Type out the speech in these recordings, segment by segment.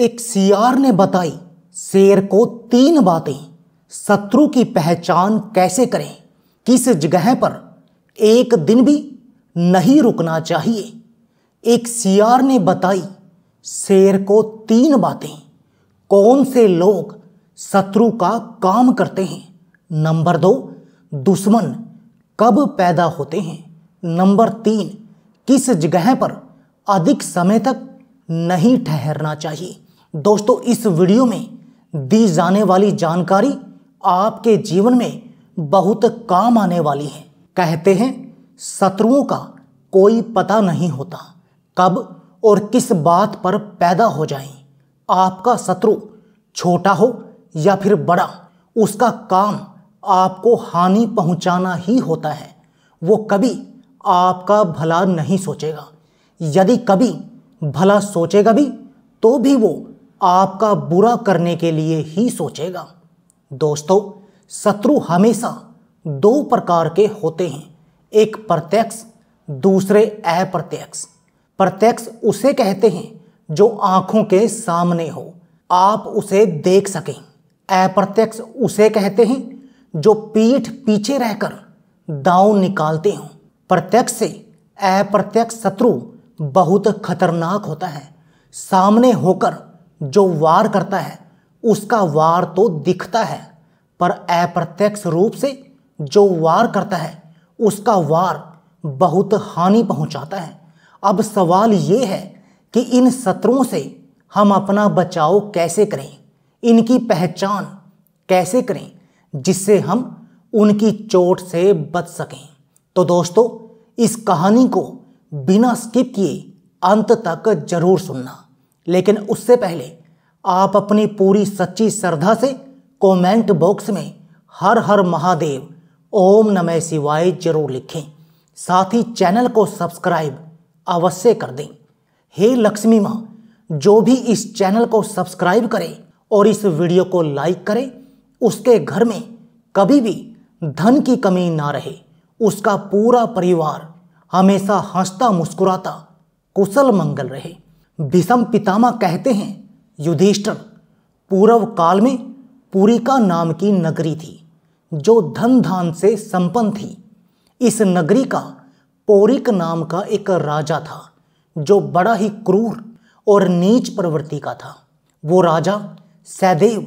एक सियार ने बताई शेर को तीन बातें शत्रु की पहचान कैसे करें किस जगह पर एक दिन भी नहीं रुकना चाहिए एक सियार ने बताई शेर को तीन बातें कौन से लोग शत्रु का काम करते हैं नंबर दो दुश्मन कब पैदा होते हैं नंबर तीन किस जगह पर अधिक समय तक नहीं ठहरना चाहिए दोस्तों इस वीडियो में दी जाने वाली जानकारी आपके जीवन में बहुत काम आने वाली है कहते हैं शत्रुओं का कोई पता नहीं होता कब और किस बात पर पैदा हो जाए आपका शत्रु छोटा हो या फिर बड़ा उसका काम आपको हानि पहुंचाना ही होता है वो कभी आपका भला नहीं सोचेगा यदि कभी भला सोचेगा भी तो भी वो आपका बुरा करने के लिए ही सोचेगा दोस्तों शत्रु हमेशा दो प्रकार के होते हैं एक प्रत्यक्ष दूसरे अप्रत्यक्ष प्रत्यक्ष उसे कहते हैं जो आंखों के सामने हो आप उसे देख सकें अप्रत्यक्ष उसे कहते हैं जो पीठ पीछे रहकर दाव निकालते हो प्रत्यक्ष से अप्रत्यक्ष शत्रु बहुत खतरनाक होता है सामने होकर जो वार करता है उसका वार तो दिखता है पर अप्रत्यक्ष रूप से जो वार करता है उसका वार बहुत हानि पहुंचाता है अब सवाल ये है कि इन सत्रों से हम अपना बचाव कैसे करें इनकी पहचान कैसे करें जिससे हम उनकी चोट से बच सकें तो दोस्तों इस कहानी को बिना स्किप किए अंत तक जरूर सुनना लेकिन उससे पहले आप अपनी पूरी सच्ची श्रद्धा से कमेंट बॉक्स में हर हर महादेव ओम नमः शिवाय जरूर लिखें साथ ही चैनल को सब्सक्राइब अवश्य कर दें हे लक्ष्मी माँ जो भी इस चैनल को सब्सक्राइब करे और इस वीडियो को लाइक करे उसके घर में कभी भी धन की कमी ना रहे उसका पूरा परिवार हमेशा हंसता मुस्कुराता कुशल मंगल रहे विषम पितामा कहते हैं युधिष्ठर पूर्व काल में पुरी का नाम की नगरी थी जो धन धान से संपन्न थी इस नगरी का पौरिक नाम का एक राजा था जो बड़ा ही क्रूर और नीच प्रवृत्ति का था वो राजा सहदेव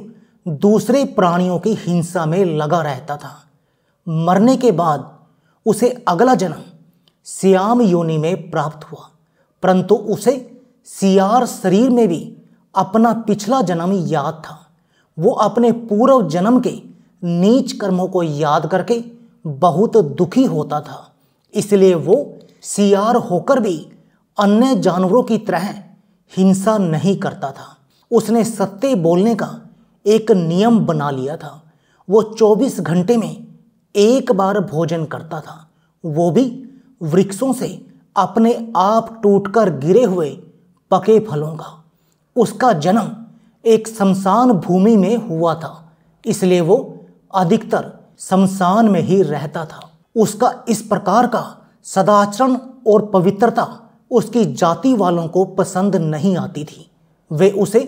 दूसरे प्राणियों की हिंसा में लगा रहता था मरने के बाद उसे अगला जन्म श्याम योनि में प्राप्त हुआ परंतु उसे सियार शरीर में भी अपना पिछला जन्म याद था वो अपने पूर्व जन्म के नीच कर्मों को याद करके बहुत दुखी होता था इसलिए वो सियार होकर भी अन्य जानवरों की तरह हिंसा नहीं करता था उसने सत्य बोलने का एक नियम बना लिया था वो 24 घंटे में एक बार भोजन करता था वो भी वृक्षों से अपने आप टूटकर गिरे हुए पके फलों का उसका जन्म एक शमशान भूमि में हुआ था इसलिए वो अधिकतर शमशान में ही रहता था उसका इस प्रकार का सदाचरण और पवित्रता उसकी जाति वालों को पसंद नहीं आती थी वे उसे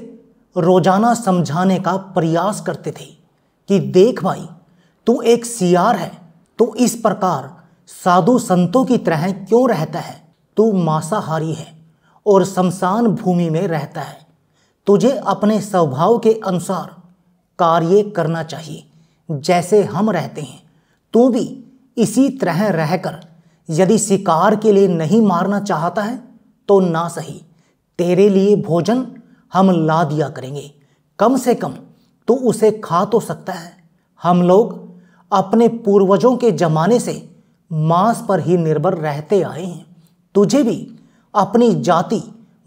रोजाना समझाने का प्रयास करते थे कि देख भाई तू एक सियार है तो इस प्रकार साधु संतों की तरह क्यों रहता है तू मांसाहारी है और शमशान भूमि में रहता है तुझे अपने स्वभाव के अनुसार कार्य करना चाहिए जैसे हम रहते हैं तू भी इसी तरह रहकर यदि शिकार के लिए नहीं मारना चाहता है तो ना सही तेरे लिए भोजन हम ला दिया करेंगे कम से कम तू उसे खा तो सकता है हम लोग अपने पूर्वजों के ज़माने से मांस पर ही निर्भर रहते आए हैं तुझे भी अपनी जाति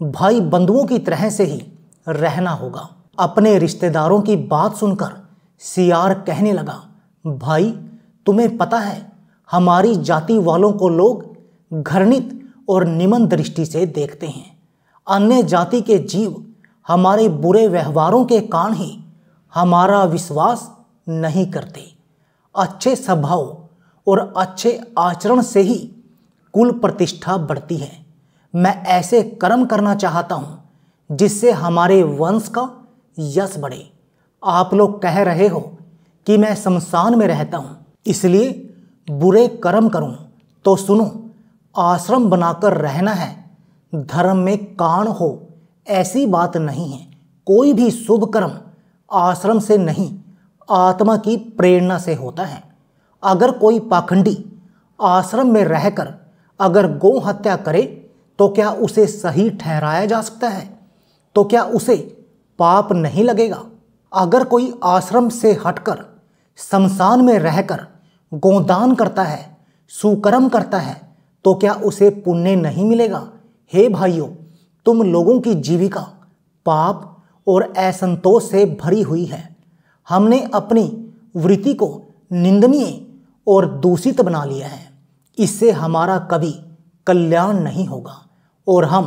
भाई बंधुओं की तरह से ही रहना होगा अपने रिश्तेदारों की बात सुनकर सियार कहने लगा भाई तुम्हें पता है हमारी जाति वालों को लोग घृणित और निमन दृष्टि से देखते हैं अन्य जाति के जीव हमारे बुरे व्यवहारों के कारण ही हमारा विश्वास नहीं करते अच्छे स्वभाव और अच्छे आचरण से ही कुल प्रतिष्ठा बढ़ती है मैं ऐसे कर्म करना चाहता हूँ जिससे हमारे वंश का यश बढ़े आप लोग कह रहे हो कि मैं शमशान में रहता हूँ इसलिए बुरे कर्म करूँ तो सुनो आश्रम बनाकर रहना है धर्म में कान हो ऐसी बात नहीं है कोई भी शुभ कर्म आश्रम से नहीं आत्मा की प्रेरणा से होता है अगर कोई पाखंडी आश्रम में रहकर अगर गौ हत्या करे तो क्या उसे सही ठहराया जा सकता है तो क्या उसे पाप नहीं लगेगा अगर कोई आश्रम से हटकर शमशान में रहकर गोदान करता है सुकर्म करता है तो क्या उसे पुण्य नहीं मिलेगा हे भाइयों तुम लोगों की जीविका पाप और असंतोष से भरी हुई है हमने अपनी वृत्ति को निंदनीय और दूषित बना लिया है इससे हमारा कभी कल्याण नहीं होगा और हम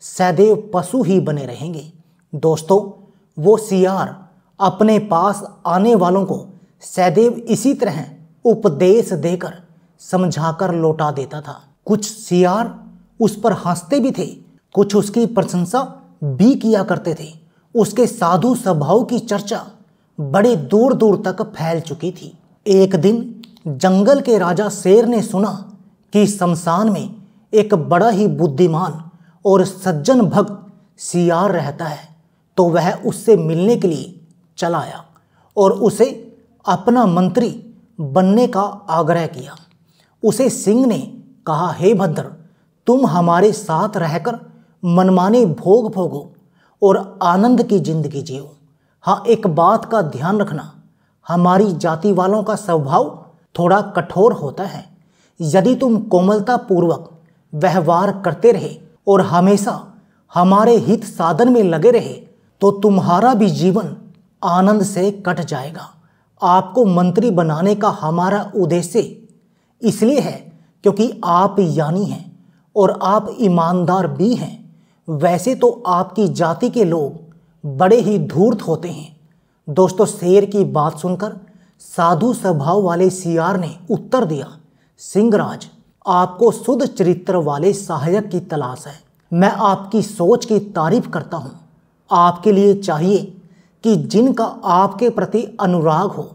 सदैव पशु ही बने रहेंगे दोस्तों वो सियार अपने पास आने वालों को सदैव इसी तरह उपदेश देकर समझाकर लौटा देता था कुछ सियार उस पर हंसते भी थे कुछ उसकी प्रशंसा भी किया करते थे उसके साधु स्वभाव की चर्चा बड़े दूर दूर तक फैल चुकी थी एक दिन जंगल के राजा शेर ने सुना कि शमशान में एक बड़ा ही बुद्धिमान और सज्जन भक्त सियार रहता है तो वह उससे मिलने के लिए चला आया और उसे अपना मंत्री बनने का आग्रह किया उसे सिंह ने कहा हे भद्र तुम हमारे साथ रहकर मनमाने भोग भोगो और आनंद की जिंदगी जियो हाँ एक बात का ध्यान रखना हमारी जाति वालों का स्वभाव थोड़ा कठोर होता है यदि तुम कोमलता पूर्वक व्यवहार करते रहे और हमेशा हमारे हित साधन में लगे रहे तो तुम्हारा भी जीवन आनंद से कट जाएगा आपको मंत्री बनाने का हमारा उद्देश्य इसलिए है क्योंकि आप यानी हैं और आप ईमानदार भी हैं वैसे तो आपकी जाति के लोग बड़े ही धूर्त होते हैं दोस्तों शेर की बात सुनकर साधु स्वभाव वाले सियार ने उत्तर दिया सिंहराज आपको शुद्ध चरित्र वाले सहायक की तलाश है मैं आपकी सोच की तारीफ करता हूँ आपके लिए चाहिए कि जिनका आपके प्रति अनुराग हो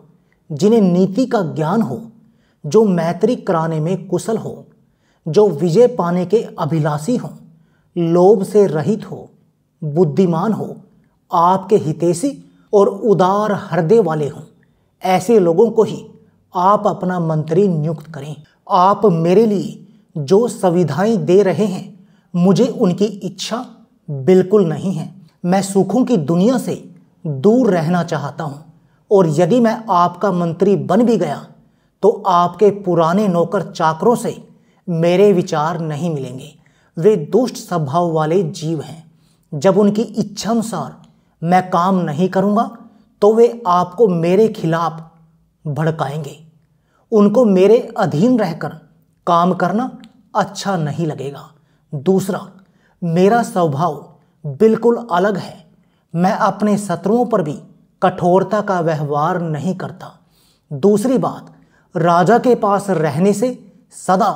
जिन्हें नीति का ज्ञान हो जो मैत्री कराने में कुशल हो जो विजय पाने के अभिलाषी हों लोभ से रहित हो बुद्धिमान हो आपके हितेशी और उदार हृदय वाले हों ऐसे लोगों को ही आप अपना मंत्री नियुक्त करें आप मेरे लिए जो सुविधाएं दे रहे हैं मुझे उनकी इच्छा बिल्कुल नहीं है मैं सुखों की दुनिया से दूर रहना चाहता हूँ और यदि मैं आपका मंत्री बन भी गया तो आपके पुराने नौकर चाकरों से मेरे विचार नहीं मिलेंगे वे दुष्ट स्वभाव वाले जीव हैं जब उनकी इच्छानुसार मैं काम नहीं करूँगा तो वे आपको मेरे खिलाफ भड़काएंगे उनको मेरे अधीन रहकर काम करना अच्छा नहीं लगेगा दूसरा मेरा स्वभाव बिल्कुल अलग है मैं अपने शत्रुओं पर भी कठोरता का व्यवहार नहीं करता दूसरी बात राजा के पास रहने से सदा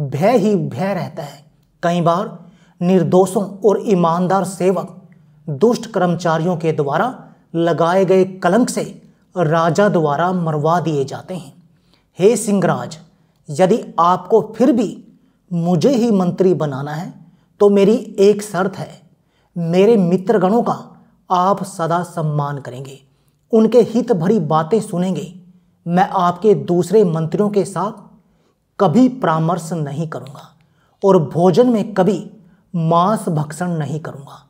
भय ही भय रहता है कई बार निर्दोषों और ईमानदार सेवक दुष्ट कर्मचारियों के द्वारा लगाए गए कलंक से राजा द्वारा मरवा दिए जाते हैं हे सिंहराज यदि आपको फिर भी मुझे ही मंत्री बनाना है तो मेरी एक शर्त है मेरे मित्रगणों का आप सदा सम्मान करेंगे उनके हित भरी बातें सुनेंगे मैं आपके दूसरे मंत्रियों के साथ कभी परामर्श नहीं करूंगा और भोजन में कभी मांस भक्षण नहीं करूंगा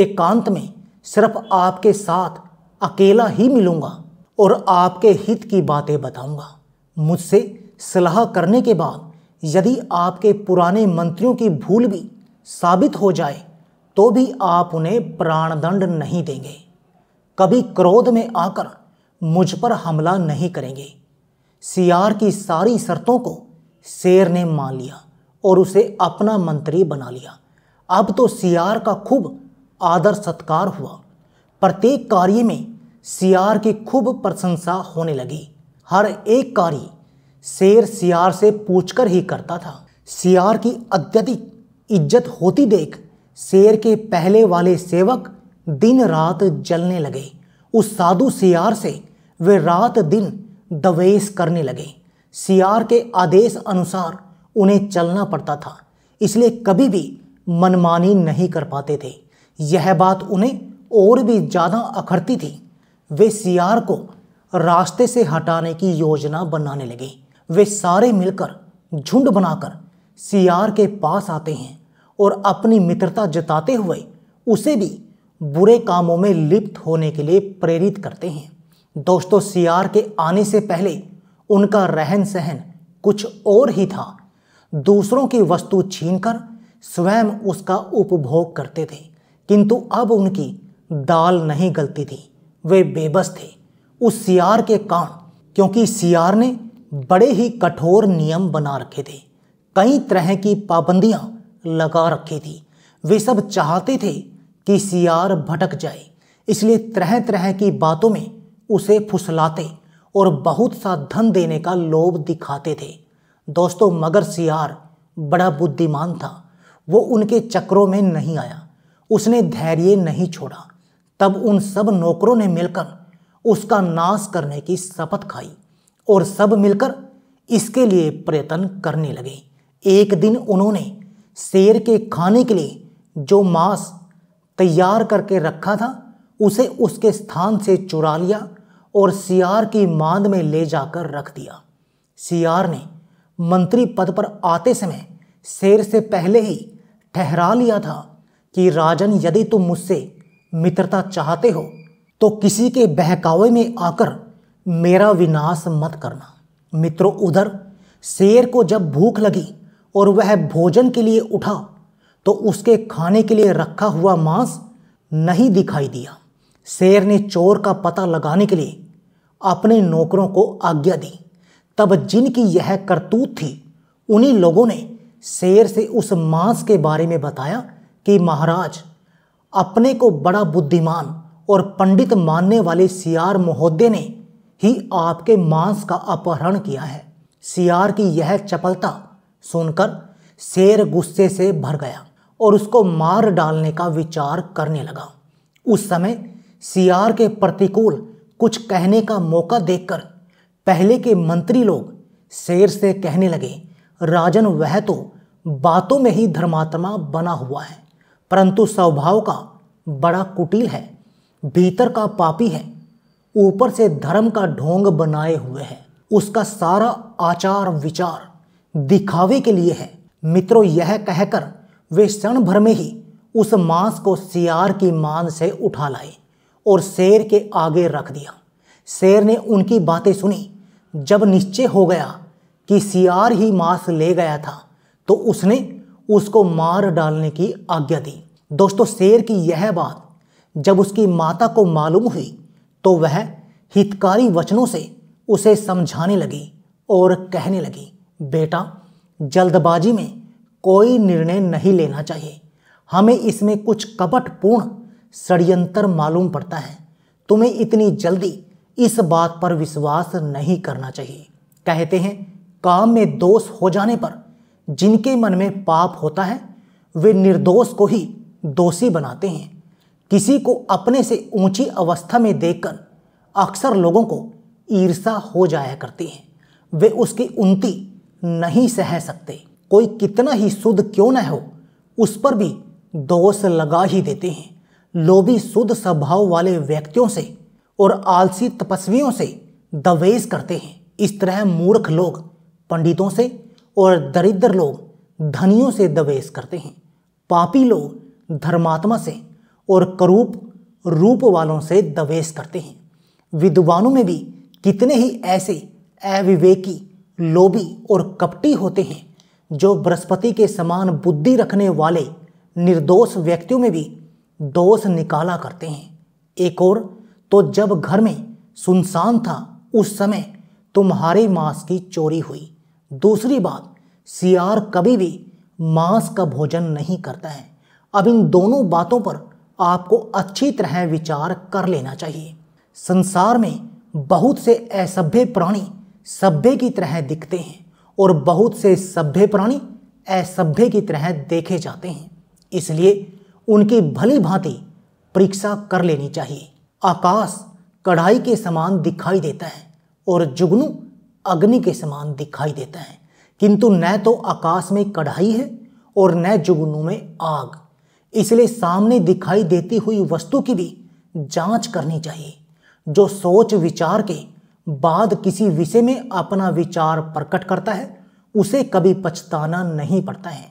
एकांत में सिर्फ आपके साथ अकेला ही मिलूंगा और आपके हित की बातें बताऊंगा मुझसे सलाह करने के बाद यदि आपके पुराने मंत्रियों की भूल भी साबित हो जाए तो भी आप उन्हें प्राणदंड नहीं देंगे कभी क्रोध में आकर मुझ पर हमला नहीं करेंगे सियार की सारी शर्तों को शेर ने मान लिया और उसे अपना मंत्री बना लिया अब तो सियार का खूब आदर सत्कार हुआ प्रत्येक कार्य में सियार की खूब प्रशंसा होने लगी हर एक कार्य शेर सियार से पूछकर ही करता था सियार की अत्यधिक इज्जत होती देख शेर के पहले वाले सेवक दिन रात जलने लगे उस साधु सियार से वे रात दिन दवेश करने लगे सियार के आदेश अनुसार उन्हें चलना पड़ता था इसलिए कभी भी मनमानी नहीं कर पाते थे यह बात उन्हें और भी ज़्यादा अखड़ती थी वे सियार को रास्ते से हटाने की योजना बनाने लगे वे सारे मिलकर झुंड बनाकर सियार के पास आते हैं और अपनी मित्रता जताते हुए उसे भी बुरे कामों में लिप्त होने के लिए प्रेरित करते हैं दोस्तों सियार के आने से पहले उनका रहन सहन कुछ और ही था दूसरों की वस्तु छीनकर स्वयं उसका उपभोग करते थे किंतु अब उनकी दाल नहीं गलती थी वे बेबस थे उस सियार के कान क्योंकि सियार ने बड़े ही कठोर नियम बना रखे थे कई तरह की पाबंदियां लगा रखी थी वे सब चाहते थे कि सियार भटक जाए इसलिए तरह तरह की बातों में उसे फुसलाते और बहुत सा धन देने का लोभ दिखाते थे दोस्तों मगर सियार बड़ा बुद्धिमान था वो उनके चक्रों में नहीं आया उसने धैर्य नहीं छोड़ा तब उन सब नौकरों ने मिलकर उसका नाश करने की शपथ खाई और सब मिलकर इसके लिए प्रयत्न करने लगे एक दिन उन्होंने शेर के खाने के लिए जो मांस तैयार करके रखा था उसे उसके स्थान से चुरा लिया और सियार की मांद में ले जाकर रख दिया सियार ने मंत्री पद पर आते समय शेर से पहले ही ठहरा लिया था कि राजन यदि तुम मुझसे मित्रता चाहते हो तो किसी के बहकावे में आकर मेरा विनाश मत करना मित्रों उधर शेर को जब भूख लगी और वह भोजन के लिए उठा तो उसके खाने के लिए रखा हुआ मांस नहीं दिखाई दिया शेर ने चोर का पता लगाने के लिए अपने नौकरों को आज्ञा दी तब जिनकी यह करतूत थी उन्हीं लोगों ने शेर से उस मांस के बारे में बताया कि महाराज अपने को बड़ा बुद्धिमान और पंडित मानने वाले सियार महोदय ने ही आपके मांस का अपहरण किया है सियार की यह चपलता सुनकर शेर गुस्से से भर गया और उसको मार डालने का विचार करने लगा उस समय सियार के प्रतिकूल कुछ कहने का मौका देखकर पहले के मंत्री लोग शेर से कहने लगे राजन वह तो बातों में ही धर्मात्मा बना हुआ है परंतु स्वभाव का बड़ा कुटिल है भीतर का पापी है ऊपर से धर्म का ढोंग बनाए हुए है उसका सारा आचार विचार दिखावे के लिए है मित्रों यह कहकर वे क्षण भर में ही उस मांस को सियार की मान से उठा लाए और शेर के आगे रख दिया शेर ने उनकी बातें सुनी जब निश्चय हो गया कि सियार ही मांस ले गया था तो उसने उसको मार डालने की आज्ञा दी दोस्तों शेर की यह बात जब उसकी माता को मालूम हुई तो वह हितकारी वचनों से उसे समझाने लगी और कहने लगी बेटा जल्दबाजी में कोई निर्णय नहीं लेना चाहिए हमें इसमें कुछ कपटपूर्ण षड्यंत्र मालूम पड़ता है तुम्हें इतनी जल्दी इस बात पर विश्वास नहीं करना चाहिए कहते हैं काम में दोष हो जाने पर जिनके मन में पाप होता है वे निर्दोष को ही दोषी बनाते हैं किसी को अपने से ऊंची अवस्था में देखकर अक्सर लोगों को ईर्षा हो जाया करती है वे उसकी उन्नति नहीं सह सकते कोई कितना ही शुद्ध क्यों न हो उस पर भी दोष लगा ही देते हैं लोभी शुद्ध स्वभाव वाले व्यक्तियों से और आलसी तपस्वियों से दवेज करते हैं इस तरह मूर्ख लोग पंडितों से और दरिद्र लोग धनियों से दवेज करते हैं पापी लोग धर्मात्मा से और करूप रूप वालों से दवेश करते हैं विद्वानों में भी कितने ही ऐसे अविवेकी लोभी और कपटी होते हैं जो बृहस्पति के समान बुद्धि रखने वाले निर्दोष व्यक्तियों में भी दोष निकाला करते हैं एक और तो जब घर में सुनसान था उस समय तुम्हारे मांस की चोरी हुई दूसरी बात सियार कभी भी मांस का भोजन नहीं करता है अब इन दोनों बातों पर आपको अच्छी तरह विचार कर लेना चाहिए संसार में बहुत से असभ्य प्राणी सभ्य की तरह दिखते हैं और बहुत से सभ्य प्राणी असभ्य की तरह देखे जाते हैं इसलिए उनकी भली भांति परीक्षा कर लेनी चाहिए आकाश कढ़ाई के समान दिखाई देता है और जुगनू अग्नि के समान दिखाई देता है किंतु न तो आकाश में कढ़ाई है और न जुगनू में आग इसलिए सामने दिखाई देती हुई वस्तु की भी जांच करनी चाहिए जो सोच विचार के बाद किसी विषय में अपना विचार प्रकट करता है उसे कभी पछताना नहीं पड़ता है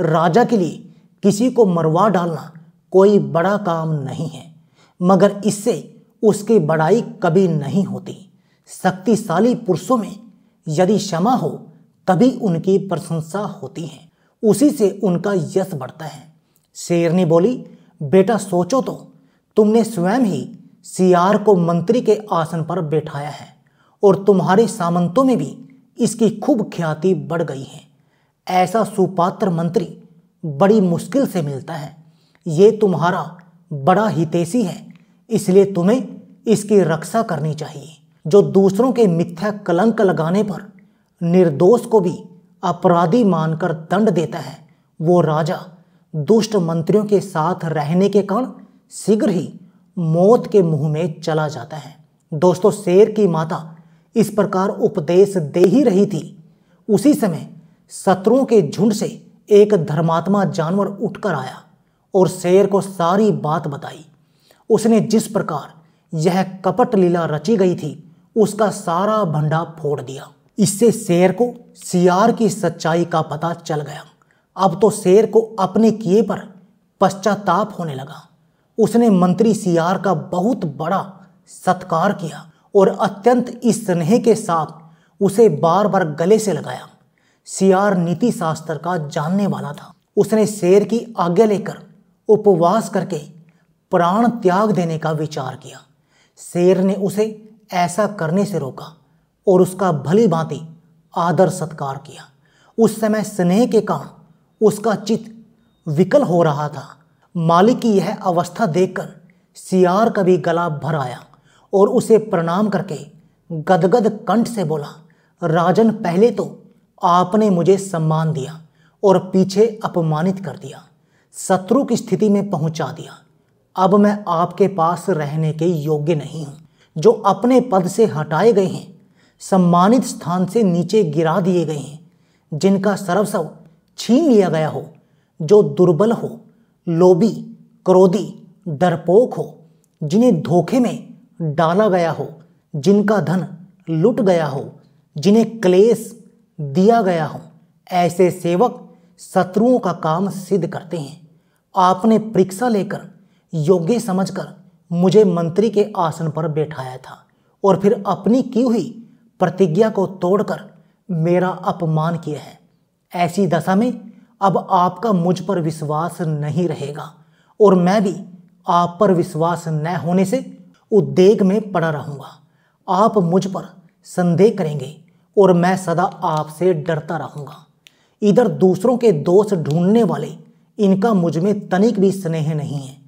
राजा के लिए किसी को मरवा डालना कोई बड़ा काम नहीं है मगर इससे उसकी बड़ाई कभी नहीं होती शक्तिशाली पुरुषों में यदि क्षमा हो तभी उनकी प्रशंसा होती है उसी से उनका यश बढ़ता है शेरनी बोली बेटा सोचो तो तुमने स्वयं ही सियार को मंत्री के आसन पर बैठाया है और तुम्हारे सामंतों में भी इसकी खूब ख्याति बढ़ गई है ऐसा सुपात्र मंत्री बड़ी मुश्किल से मिलता है ये तुम्हारा बड़ा हितेशी है इसलिए तुम्हें इसकी रक्षा करनी चाहिए जो दूसरों के मिथ्या कलंक लगाने पर निर्दोष को भी अपराधी मानकर दंड देता है वो राजा दुष्ट मंत्रियों के साथ रहने के कारण शीघ्र ही मौत के मुंह में चला जाता है दोस्तों शेर की माता इस प्रकार उपदेश दे ही रही थी उसी समय शत्रुओं के झुंड से एक धर्मात्मा जानवर उठकर आया और शेर को सारी बात बताई उसने जिस प्रकार यह कपट लीला रची गई थी उसका सारा भंडा फोड़ दिया इससे शेर को सियार की सच्चाई का पता चल गया अब तो शेर को अपने किए पर पश्चाताप होने लगा उसने मंत्री सियार का बहुत बड़ा सत्कार किया और अत्यंत स्नेह के साथ उसे बार बार गले से लगाया सियार नीति शास्त्र का जानने वाला था उसने शेर की आज्ञा लेकर उपवास करके प्राण त्याग देने का विचार किया शेर ने उसे ऐसा करने से रोका और उसका भली भांति आदर सत्कार किया उस समय स्नेह के कारण उसका चित्त विकल हो रहा था मालिक की यह अवस्था देखकर सियार का भी गला भर आया और उसे प्रणाम करके गदगद कंठ से बोला राजन पहले तो आपने मुझे सम्मान दिया और पीछे अपमानित कर दिया शत्रु की स्थिति में पहुंचा दिया अब मैं आपके पास रहने के योग्य नहीं हूं जो अपने पद से हटाए गए हैं सम्मानित स्थान से नीचे गिरा दिए गए हैं जिनका सर्वस्व छीन लिया गया हो जो दुर्बल हो लोभी क्रोधी डरपोक हो जिन्हें धोखे में डाला गया हो जिनका धन लुट गया हो जिन्हें क्लेश दिया गया हो ऐसे सेवक शत्रुओं का काम सिद्ध करते हैं आपने परीक्षा लेकर योग्य समझकर मुझे मंत्री के आसन पर बैठाया था और फिर अपनी की हुई प्रतिज्ञा को तोड़कर मेरा अपमान किया है ऐसी दशा में अब आपका मुझ पर विश्वास नहीं रहेगा और मैं भी आप पर विश्वास न होने से उद्वेग में पड़ा रहूँगा आप मुझ पर संदेह करेंगे और मैं सदा आपसे डरता रहूँगा इधर दूसरों के दोष ढूंढने वाले इनका मुझ में तनिक भी स्नेह नहीं है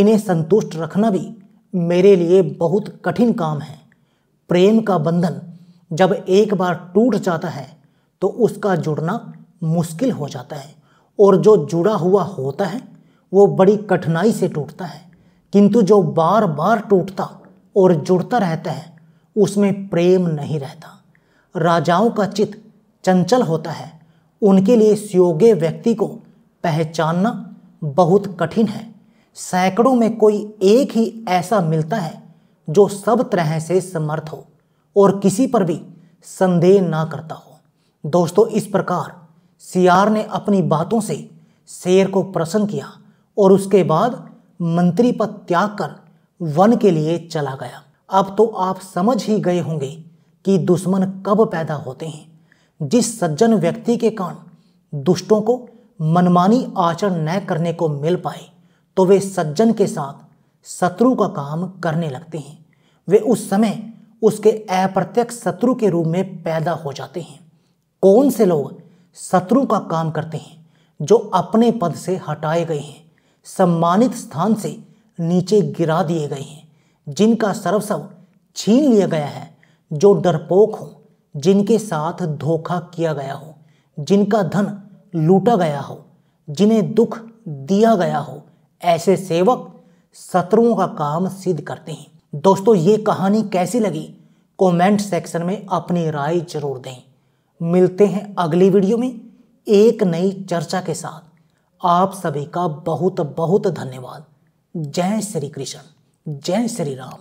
इन्हें संतुष्ट रखना भी मेरे लिए बहुत कठिन काम है प्रेम का बंधन जब एक बार टूट जाता है तो उसका जुड़ना मुश्किल हो जाता है और जो जुड़ा हुआ होता है वो बड़ी कठिनाई से टूटता है किंतु जो बार बार टूटता और जुड़ता रहता है उसमें प्रेम नहीं रहता राजाओं का चित्त चंचल होता है उनके लिए सियोगे व्यक्ति को पहचानना बहुत कठिन है सैकड़ों में कोई एक ही ऐसा मिलता है जो सब तरह से समर्थ हो और किसी पर भी संदेह ना करता हो दोस्तों इस प्रकार सियार ने अपनी बातों से शेर को प्रसन्न किया और उसके बाद मंत्री पद त्याग कर वन के लिए चला गया अब तो आप समझ ही गए होंगे कि दुश्मन कब पैदा होते हैं जिस सज्जन व्यक्ति के कारण दुष्टों को मनमानी आचरण न करने को मिल पाए तो वे सज्जन के साथ शत्रु का काम करने लगते हैं वे उस समय उसके अप्रत्यक्ष शत्रु के रूप में पैदा हो जाते हैं कौन से लोग शत्रु का काम करते हैं जो अपने पद से हटाए गए हैं सम्मानित स्थान से नीचे गिरा दिए गए हैं जिनका सर्वस्व छीन लिया गया है जो डरपोक हो जिनके साथ धोखा किया गया हो जिनका धन लूटा गया हो जिन्हें दुख दिया गया हो ऐसे सेवक शत्रुओं का काम सिद्ध करते हैं दोस्तों ये कहानी कैसी लगी कमेंट सेक्शन में अपनी राय जरूर दें मिलते हैं अगली वीडियो में एक नई चर्चा के साथ आप सभी का बहुत बहुत धन्यवाद जय श्री कृष्ण जय श्री राम